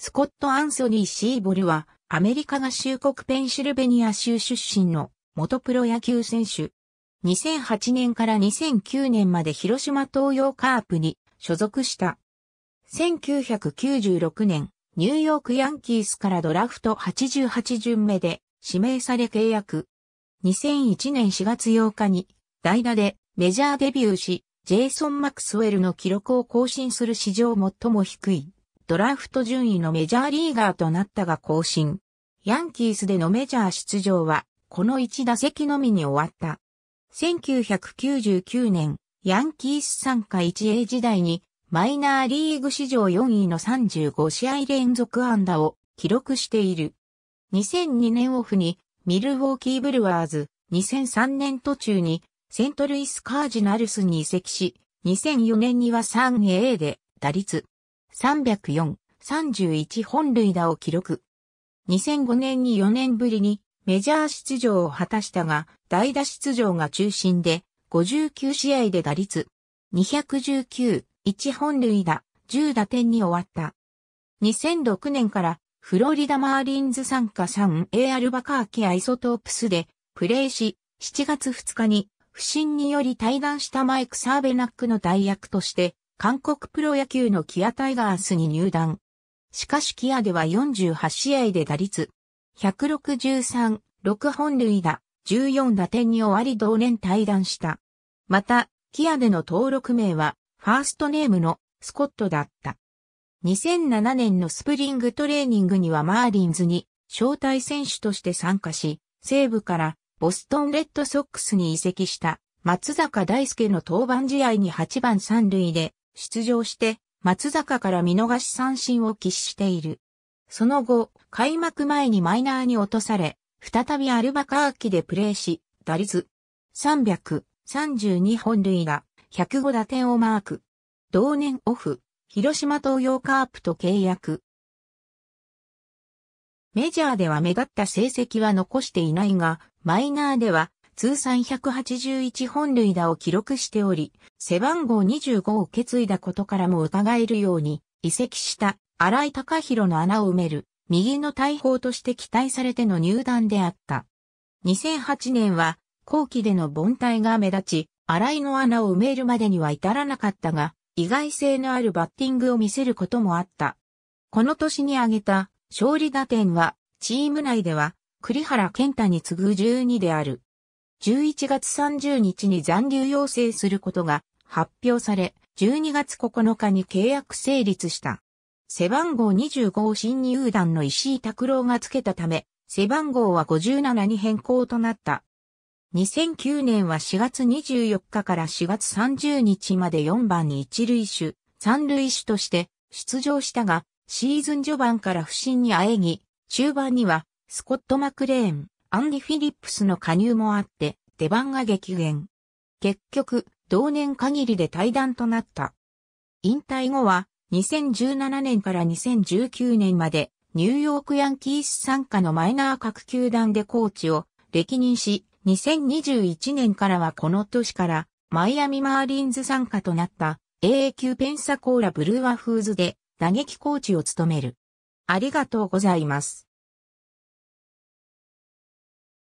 スコット・アンソニー・シーボルは、アメリカ合衆国ペンシルベニア州出身の元プロ野球選手。2008年から2009年まで広島東洋カープに所属した。1996年、ニューヨークヤンキースからドラフト88巡目で指名され契約。2001年4月8日に代打でメジャーデビューし、ジェイソン・マクスウェルの記録を更新する史上最も低いドラフト順位のメジャーリーガーとなったが更新。ヤンキースでのメジャー出場は、この1打席のみに終わった。1999年、ヤンキース参加 1A 時代に、マイナーリーグ史上4位の35試合連続安打を記録している。2002年オフに、ミルウォーキーブルワーズ、2003年途中に、セントルイスカージナルスに移籍し、2004年には 3A で、打率、304、31本塁打を記録。2005年に4年ぶりにメジャー出場を果たしたが、代打出場が中心で、59試合で打率、219、1本塁打、10打点に終わった。2006年からフロリダマーリンズ参加 3A アルバカーキアイソトープスでプレーし、7月2日に不審により対談したマイク・サーベナックの代役として韓国プロ野球のキアタイガースに入団。しかしキアでは48試合で打率163、6本塁打、14打点に終わり同年退団した。また、キアでの登録名は、ファーストネームのスコットだった。2007年のスプリングトレーニングにはマーリンズに招待選手として参加し、西部からボストンレッドソックスに移籍した松坂大輔の登板試合に8番3塁で出場して、松坂から見逃し三振を喫している。その後、開幕前にマイナーに落とされ、再びアルバカーキでプレーし、打率332本塁打、105打点をマーク。同年オフ、広島東洋カープと契約。メジャーでは目立った成績は残していないが、マイナーでは通算181本塁打を記録しており、背番号25を受け継いだことからも伺えるように、移籍した荒井隆弘の穴を埋める、右の大砲として期待されての入団であった。2008年は、後期での凡退が目立ち、荒井の穴を埋めるまでには至らなかったが、意外性のあるバッティングを見せることもあった。この年に挙げた勝利打点は、チーム内では、栗原健太に次ぐ12である。11月30日に残留要請することが発表され、12月9日に契約成立した。背番号25を新入団の石井拓郎がつけたため、背番号は57に変更となった。2009年は4月24日から4月30日まで4番に一塁手、三塁手として出場したが、シーズン序盤から不振にあえぎ、中盤にはスコット・マクレーン、アンディ・フィリップスの加入もあって、出番が激減。結局、同年限りで退団となった。引退後は、2017年から2019年まで、ニューヨークヤンキース参加のマイナー各球団でコーチを歴任し、2021年からはこの年から、マイアミマーリンズ参加となった、AA 級ペンサコーラブルーアフーズで、打撃コーチを務める。ありがとうございます。